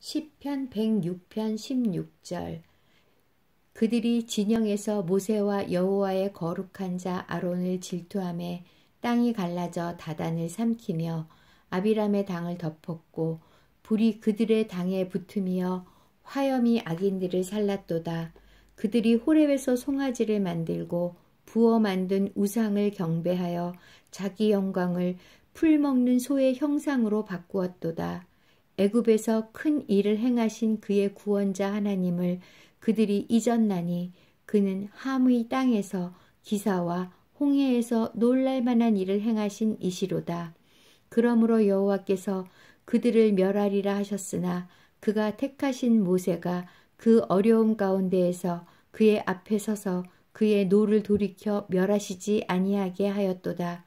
10편 106편 16절 그들이 진영에서 모세와 여호와의 거룩한 자 아론을 질투함에 땅이 갈라져 다단을 삼키며 아비람의 당을 덮었고 불이 그들의 당에 붙으며 화염이 악인들을 살랐도다. 그들이 호렙에서 송아지를 만들고 부어 만든 우상을 경배하여 자기 영광을 풀먹는 소의 형상으로 바꾸었도다. 애굽에서 큰 일을 행하신 그의 구원자 하나님을 그들이 잊었나니 그는 함의 땅에서 기사와 홍해에서 놀랄 만한 일을 행하신 이시로다. 그러므로 여호와께서 그들을 멸하리라 하셨으나 그가 택하신 모세가 그 어려움 가운데에서 그의 앞에 서서 그의 노를 돌이켜 멸하시지 아니하게 하였도다.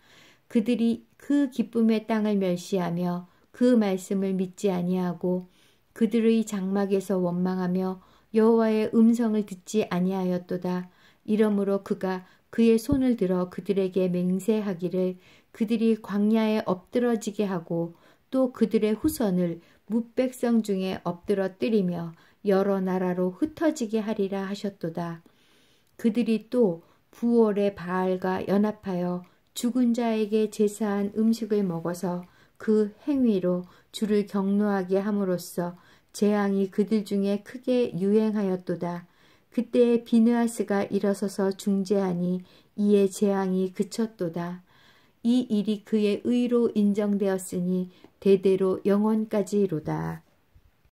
그들이 그 기쁨의 땅을 멸시하며 그 말씀을 믿지 아니하고 그들의 장막에서 원망하며 여호와의 음성을 듣지 아니하였도다. 이러므로 그가 그의 손을 들어 그들에게 맹세하기를 그들이 광야에 엎드러지게 하고 또 그들의 후손을 무백성 중에 엎드러뜨리며 여러 나라로 흩어지게 하리라 하셨도다. 그들이 또 부월의 바알과 연합하여 죽은 자에게 제사한 음식을 먹어서 그 행위로 주를 경노하게 함으로써 재앙이 그들 중에 크게 유행하였도다. 그때에 비느아스가 일어서서 중재하니 이에 재앙이 그쳤도다. 이 일이 그의 의로 인정되었으니 대대로 영원까지로다.